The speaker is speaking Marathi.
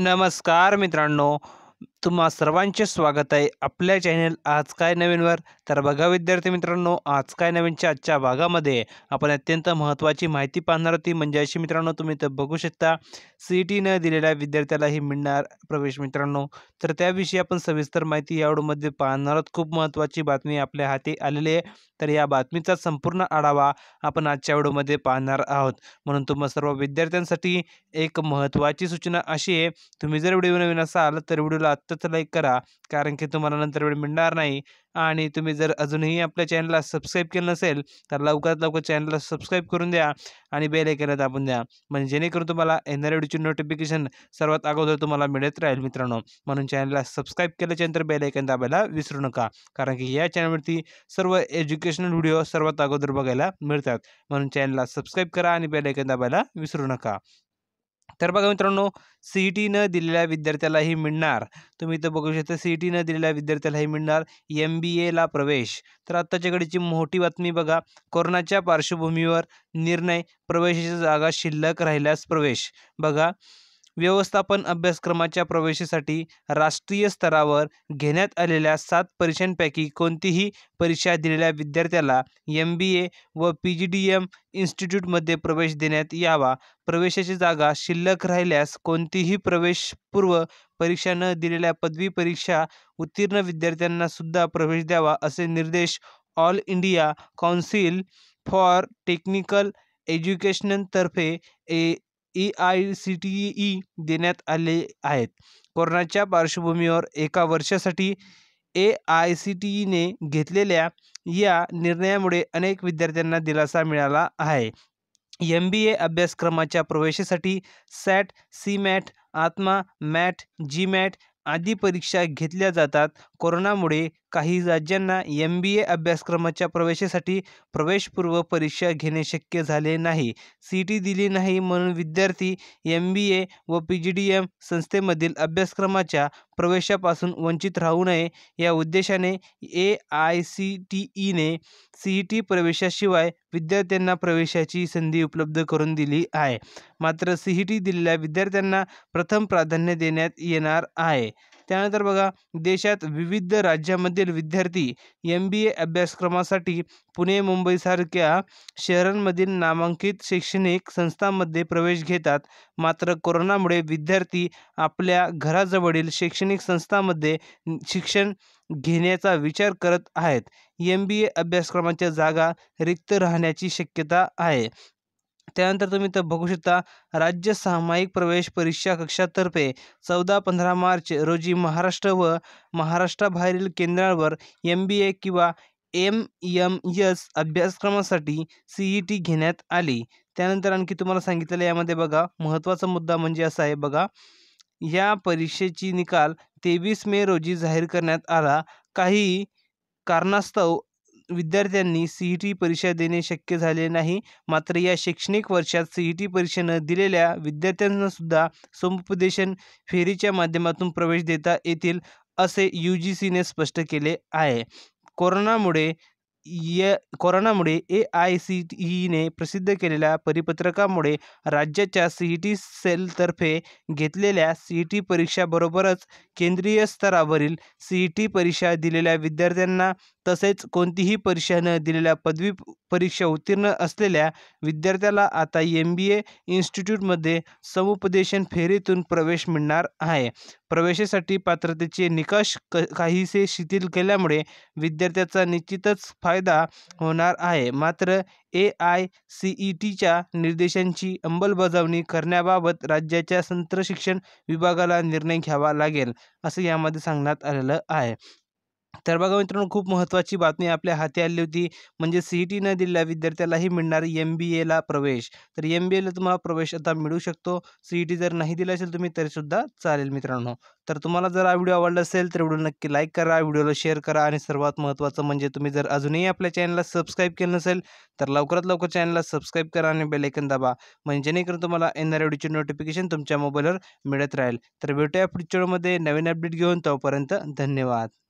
नमस्कार मित्रांनो तुम्हा सर्वांचे स्वागत आहे आपल्या चॅनल आज काय नवीनवर तर बघा विद्यार्थी मित्रांनो आज काय नवीनच्या आजच्या भागामध्ये आपण अत्यंत महत्त्वाची माहिती पाहणार होती म्हणजे अशी मित्रांनो तुम्ही तर बघू शकता सी ई टीनं दिलेल्या विद्यार्थ्यालाही मिळणार प्रवेश मित्रांनो तर त्याविषयी आपण सविस्तर माहिती या व्हिडिओमध्ये पाहणार आहोत खूप महत्त्वाची बातमी आपल्या हाती आलेली आहे तर या बातमीचा संपूर्ण आढावा आपण आजच्या व्हिडिओमध्ये पाहणार आहोत म्हणून तुम्हा सर्व विद्यार्थ्यांसाठी एक महत्त्वाची सूचना अशी आहे तुम्ही जर व्हिडिओ नवीन असाल तर व्हिडिओला आत्ताच लाईक करा कारण की तुम्हाला नंतर वेळ मिळणार नाही आणि तुम्ही जर अजूनही आपल्या चॅनलला सबस्क्राईब केलं नसेल तर लवकरात लवकर चॅनलला सबस्क्राईब करून द्या आणि बेल ऐकायला दाबून द्या म्हणजे जेणेकरून तुम्हाला येणाऱ्या व्हिडिओची नोटिफिकेशन सर्वात अगोदर तुम्हाला मिळत राहील मित्रांनो म्हणून चॅनलला सबस्क्राईब केल्याच्यानंतर बेल आयकॉन दाबायला विसरू नका कारण की या चॅनलवरती सर्व एज्युकेशनल व्हिडिओ सर्वात अगोदर बघायला मिळतात म्हणून चॅनलला सबस्क्राईब करा आणि बेल आयकॉन दाबायला विसरू नका तर बघा मित्रांनो सी ई टी न दिलेल्या विद्यार्थ्यालाही मिळणार तुम्ही इथं बघू शकता सी ई टी न दिलेल्या विद्यार्थ्यालाही मिळणार एम बी एला प्रवेश तर आत्ताच्याकडची मोठी बातमी बघा कोरोनाच्या पार्श्वभूमीवर निर्णय प्रवेशाच्या जागा शिल्लक राहिल्यास प्रवेश बघा व्यवस्थापन अभ्यासक्रमाच्या प्रवेशासाठी राष्ट्रीय स्तरावर घेण्यात आलेल्या सात परीक्षांपैकी कोणतीही परीक्षा दिलेल्या विद्यार्थ्याला एम बी ए व पी जी डी एम इन्स्टिट्यूटमध्ये प्रवेश देण्यात यावा प्रवेशाची जागा शिल्लक राहिल्यास कोणतीही प्रवेशपूर्व परीक्षा न दिलेल्या पदवी परीक्षा उत्तीर्ण विद्यार्थ्यांना सुद्धा प्रवेश द्यावा असे निर्देश all India council for technical एज्युकेशनतर्फे A E I C T E देण्यात आले आहेत कोरोनाच्या पार्श्वभूमीवर एका वर्षासाठी ए आय सी टी ईने घेतलेल्या या निर्णयामुळे अनेक विद्यार्थ्यांना दिलासा मिळाला आहे एम बी ए अभ्यासक्रमाच्या प्रवेशासाठी SAT C MAT ATMA MAT G MAT आदी परीक्षा घेतल्या जातात कोरोनामुळे काही राज्यांना एम बी ए अभ्यासक्रमाच्या प्रवेशासाठी प्रवेशपूर्व परीक्षा घेणे शक्य झाले नाही सी टी दिली नाही म्हणून विद्यार्थी एम बी ए व पी जी डी एम संस्थेमधील अभ्यासक्रमाच्या प्रवेशापासून वंचित राहू नये या उद्देशाने ए आय सी टी ईने सी ई टी प्रवेशाशिवाय विद्यार्थ्यांना प्रवेशाची संधी उपलब्ध करून दिली आहे मात्र सी ई टी दिलेल्या विद्यार्थ्यांना प्रथम प्राधान्य देण्यात येणार आहे त्यानंतर बघा देशात विविध राज्यामधील विद्यार्थी एम बी ए अभ्यासक्रमासाठी पुणे मुंबईसारख्या शहरांमधील नामांकित शैक्षणिक संस्थांमध्ये प्रवेश घेतात मात्र कोरोनामुळे विद्यार्थी आपल्या घराजवळील शैक्षणिक संस्थांमध्ये शिक्षण घेण्याचा विचार करत आहेत एम बी ए अभ्यासक्रमाच्या जागा रिक्त राहण्याची शक्यता आहे त्यानंतर तुम्ही तर बघू शकता राज्य सामायिक प्रवेश परीक्षा कक्षातर्फे चौदा पंधरा मार्च रोजी महाराष्ट्र व महाराष्ट्राबाहेरील केंद्रांवर एम बी ए किंवा एम यम यस अभ्यासक्रमासाठी सी ई टी घेण्यात आली त्यानंतर आणखी तुम्हाला सांगितलेलं यामध्ये बघा महत्त्वाचा मुद्दा म्हणजे असा आहे बघा या परीक्षेची निकाल तेवीस मे रोजी जाहीर करण्यात आला काही कारणास्तव विद्यार्थ्यांनी सी टी परीक्षा देणे शक्य झाले नाही मात्र या शैक्षणिक वर्षात सी ई टी परीक्षेनं दिलेल्या विद्यार्थ्यांनासुद्धा समुपदेशन फेरीच्या माध्यमातून प्रवेश देता येतील असे यू जी सीने स्पष्ट केले आहे कोरोनामुळे कोरोनामुळे ए आय सी टी ईने प्रसिद्ध केलेल्या परिपत्रकामुळे राज्याच्या सी ई टी सेलतर्फे घेतलेल्या सी ई टी परीक्षाबरोबरच केंद्रीय स्तरावरील सी टी परीक्षा दिलेल्या विद्यार्थ्यांना तसेच कोणतीही परीक्षा न दिलेल्या पदवी परीक्षा उत्तीर्ण असलेल्या विद्यार्थ्याला आता एम बी ए इन्स्टिट्यूटमध्ये समुपदेशन फेरीतून प्रवेश मिळणार आहे प्रवेशासाठी पात्रतेचे निकष क काहीसे शिथिल केल्यामुळे विद्यार्थ्याचा निश्चितच फायदा होणार आहे मात्र A I C E e टीच्या निर्देशांची अंमलबजावणी करण्याबाबत राज्याच्या तंत्रशिक्षण विभागाला निर्णय घ्यावा लागेल असं यामध्ये सांगण्यात आलेलं आहे तर बघा मित्रांनो खूप महत्त्वाची बातमी आपल्या हाती आली होती म्हणजे सी ई e टी न दिलेल्या विद्यार्थ्यालाही मिळणार एम बी एला प्रवेश तर एम बी एला तुम्हाला प्रवेश आता मिळू शकतो सी ई टी जर नाही दिला असेल तुम्ही तरीसुद्धा चालेल मित्रांनो तर तुम्हाला जर हा व्हिडिओ आवडला असेल तर व्हिडिओ नक्की लाईक करा व्हिडिओला शेअर करा आणि सर्वात महत्त्वाचं म्हणजे तुम्ही जर अजूनही आपल्या चॅनलला सबस्क्राईब केलं नसेल तर लवकरात लवकर चॅनलला सबस्क्राईब करा आणि बेलायकन दाबा म्हणजे जेणेकरून तुम्हाला येणाऱ्या व्हिडिओचे नोटिफिकेशन तुमच्या मोबाईलवर मिळत राहील तर भेटूया पुढच्या व्हिडिओमध्ये नवीन अपडेट घेऊन तोपर्यंत धन्यवाद